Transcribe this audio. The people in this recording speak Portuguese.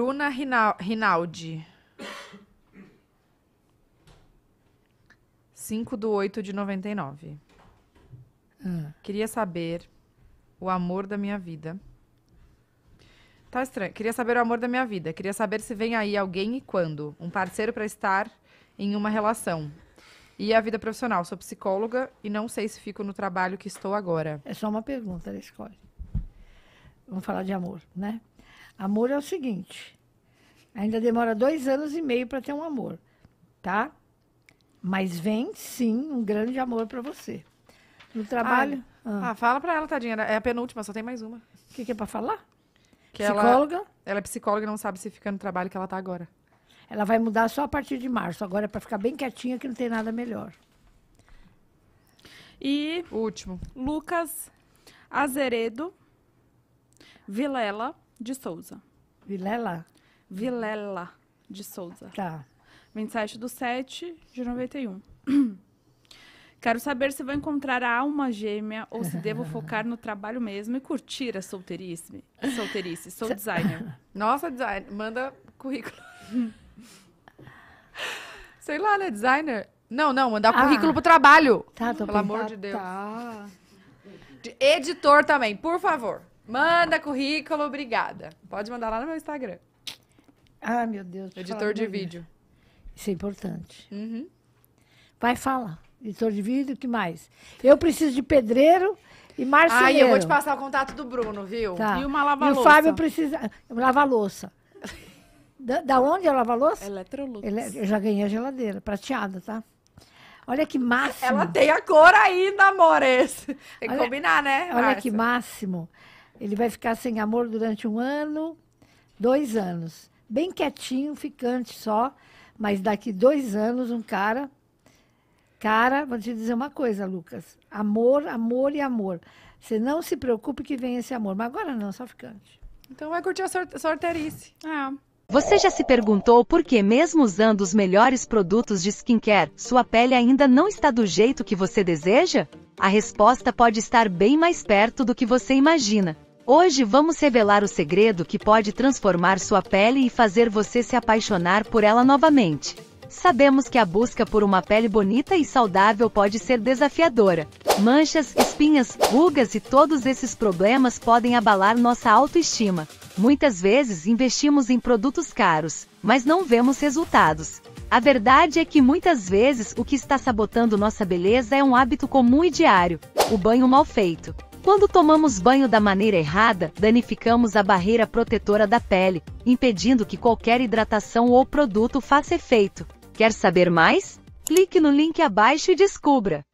Bruna Rinaldi. 5 do 8 de 99. Hum. Ah. Queria saber o amor da minha vida. Tá estranho. Queria saber o amor da minha vida. Queria saber se vem aí alguém e quando. Um parceiro para estar em uma relação. E a vida profissional. Sou psicóloga e não sei se fico no trabalho que estou agora. É só uma pergunta, ela escolhe. Vamos falar de amor, né? Amor é o seguinte: ainda demora dois anos e meio para ter um amor, tá? Mas vem sim um grande amor para você. No trabalho. Ah, ah. fala para ela, tadinha. É a penúltima, só tem mais uma. O que, que, é para falar? Que psicóloga? Ela, ela é psicóloga e não sabe se fica no trabalho que ela tá agora. Ela vai mudar só a partir de março. Agora é para ficar bem quietinha que não tem nada melhor. E. último. Lucas Azeredo Vilela de Souza. Vilela? Vilela de Souza. Tá. 27 do 7 de 91. Quero saber se vou encontrar a alma gêmea ou se devo focar no trabalho mesmo e curtir a solteirice. solteirice. Sou designer. Nossa, designer. Manda currículo. Sei lá, né? Designer. Não, não. Mandar ah. currículo pro trabalho. Tá, tô Pelo amor de Deus. Tá. editor também, por favor. Manda currículo, obrigada. Pode mandar lá no meu Instagram. Ah, meu Deus. Editor de vídeo. Isso é importante. Uhum. Vai, falar Editor de vídeo, o que mais? Eu preciso de pedreiro e marceneiro. Aí eu vou te passar o contato do Bruno, viu? Tá. E uma lava-louça. E o Fábio precisa... Ah, lava-louça. Da, da, onde é a lava-louça? Eletrolux. Ele... É, eu já ganhei a geladeira, prateada, tá? Olha que máximo. Ela tem a cor ainda, amores. Tem que olha, combinar, né? Olha que máximo. Ele vai ficar sem amor durante um ano, dois anos. Bem quietinho, ficante só. Mas daqui dois anos, um cara. Cara, vou te dizer uma coisa, Lucas. Amor, amor e amor. Você não se preocupe que vem esse amor. Mas agora não, só ficante. Então vai curtir a sorterice. Ah. Você já se perguntou por que, mesmo usando os melhores produtos de skincare, sua pele ainda não está do jeito que você deseja? A resposta pode estar bem mais perto do que você imagina. Hoje vamos revelar o segredo que pode transformar sua pele e fazer você se apaixonar por ela novamente. Sabemos que a busca por uma pele bonita e saudável pode ser desafiadora. Manchas, espinhas, rugas e todos esses problemas podem abalar nossa autoestima. Muitas vezes investimos em produtos caros, mas não vemos resultados. A verdade é que muitas vezes o que está sabotando nossa beleza é um hábito comum e diário, o banho mal feito. Quando tomamos banho da maneira errada, danificamos a barreira protetora da pele, impedindo que qualquer hidratação ou produto faça efeito. Quer saber mais? Clique no link abaixo e descubra!